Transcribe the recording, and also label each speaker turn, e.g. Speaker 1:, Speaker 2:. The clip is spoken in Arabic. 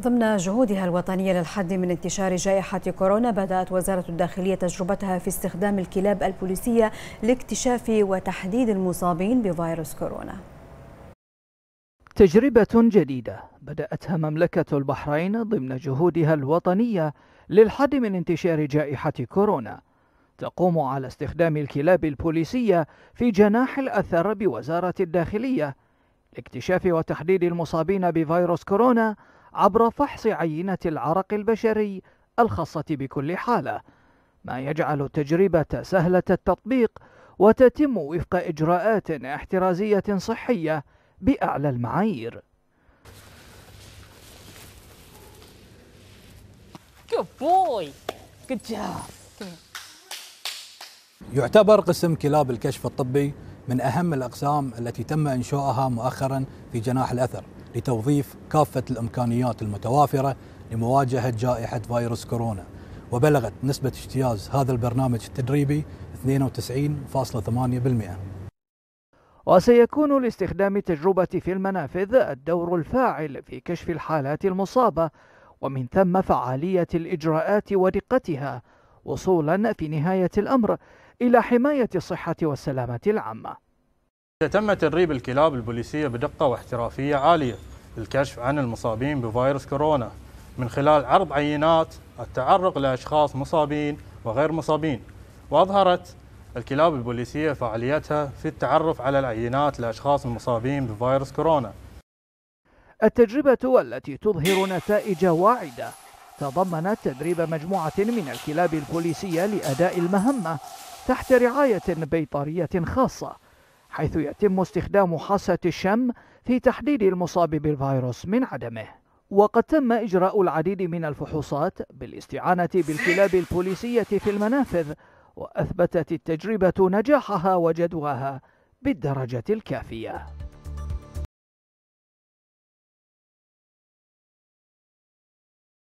Speaker 1: ضمن جهودها الوطنية للحد من انتشار جائحة كورونا بدأت وزارة الداخلية تجربتها في استخدام الكلاب البوليسية لاكتشاف وتحديد المصابين بفيروس كورونا
Speaker 2: تجربة جديدة بدأتها مملكة البحرين ضمن جهودها الوطنية للحد من انتشار جائحة كورونا تقوم على استخدام الكلاب البوليسية في جناح الأثر بوزارة الداخلية لاكتشاف وتحديد المصابين بفيروس كورونا عبر فحص عينة العرق البشري الخاصة بكل حالة ما يجعل التجربة سهلة التطبيق وتتم وفق إجراءات احترازية صحية بأعلى المعايير
Speaker 3: يعتبر قسم كلاب الكشف الطبي من أهم الأقسام التي تم إنشاؤها مؤخرا في جناح الأثر لتوظيف كافة الإمكانيات المتوافرة لمواجهة جائحة فيروس كورونا وبلغت نسبة اجتياز هذا البرنامج التدريبي 92.8%
Speaker 2: وسيكون لاستخدام تجربة في المنافذ الدور الفاعل في كشف الحالات المصابة ومن ثم فعالية الإجراءات ودقتها وصولا في نهاية الأمر إلى حماية الصحة والسلامة العامة
Speaker 1: تم تدريب الكلاب البوليسية بدقة واحترافية عالية للكشف عن المصابين بفيروس كورونا من خلال عرض عينات التعرق لأشخاص مصابين وغير مصابين وأظهرت الكلاب البوليسية فعاليتها في التعرف على العينات لأشخاص المصابين بفيروس كورونا
Speaker 2: التجربة التي تظهر نتائج واعدة تضمنت تدريب مجموعة من الكلاب البوليسية لأداء المهمة تحت رعاية بيطرية خاصة حيث يتم استخدام حاسة الشم في تحديد المصاب بالفيروس من عدمه وقد تم إجراء العديد من الفحوصات بالاستعانة بالكلاب البوليسية في المنافذ وأثبتت التجربة نجاحها وجدواها بالدرجة الكافية